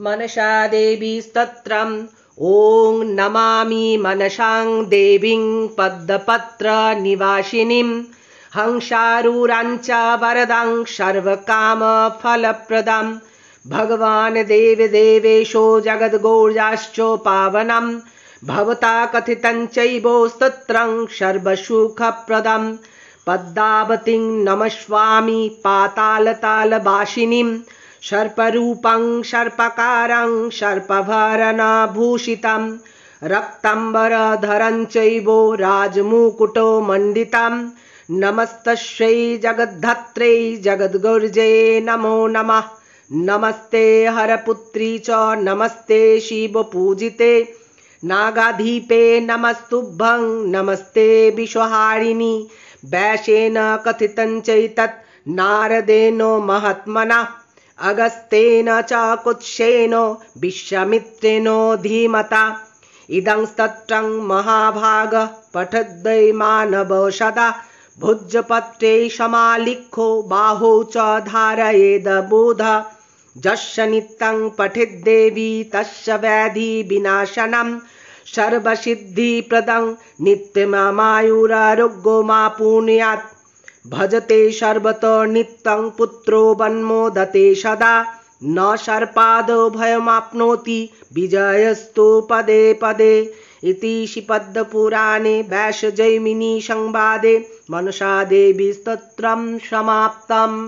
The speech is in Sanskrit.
मनशा देवी ॐ नमामि मनसां देवीं पद्मपत्र निवासिनीं हंसारूराञ्च वरदां सर्वकामफलप्रदां भगवान् देवदेवेशो जगद्गोजाश्चो पावनं भवता कथितं स्तत्रं पद्मावतीं नमः नमस्वामी पातालतालबाषिनीम् शर्परूपं शर्पकारं शर्पभरनभूषितं रक्ताम्बरधरं चैवो राजमुकुटो मण्डितं नमस्तस्यै जगद्धत्रै जगद्गुर्जे नमो नमः नमस्ते हरपुत्री च नमस्ते शिवपूजिते नागाधीपे नमस्तुभं नमस्ते विश्वहारिणि वैशेन कथितं चैतत् नारदेनो महात्मना अगस्तेन च विश्वमित्रेणो धीमता इदंस्तत्रं महाभाग पठद्वै मानवशदा भुज्यपत्रै शमालिखो बाहौ च बोध जष नित्तं पठिद्देवी तस्य व्याधि विनाशनम् सर्वसिद्धिप्रदं नित्यममायुररुगो मा भजते शर्वत नित्तं पुत्रो वन्मोदते सदा न सर्पादो भयमाप्नोति विजयस्तु पदे पदे इति श्रीपद्मपुराणे वैशजैमिनी संवादे मनसा देवी स्तत्रं समाप्तम्